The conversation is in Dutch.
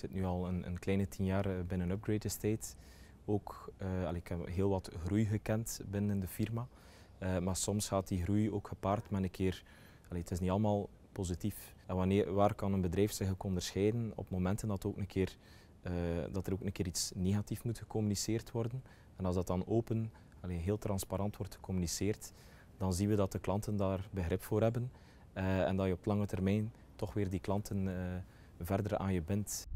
zit nu al een, een kleine tien jaar eh, binnen Upgrade Estate. Ook, uh, ik heb heel wat groei gekend binnen de firma. Eh, maar soms gaat die groei ook gepaard met een keer, het is niet allemaal positief. En wanneer, waar kan een bedrijf zich onderscheiden? Op momenten dat, ook een keer, dat er ook een keer iets negatief moet gecommuniceerd worden. En als dat dan open, heel transparant wordt gecommuniceerd, dan zien we dat de klanten daar begrip voor hebben. en dat je op lange termijn toch weer die klanten verder aan je bent.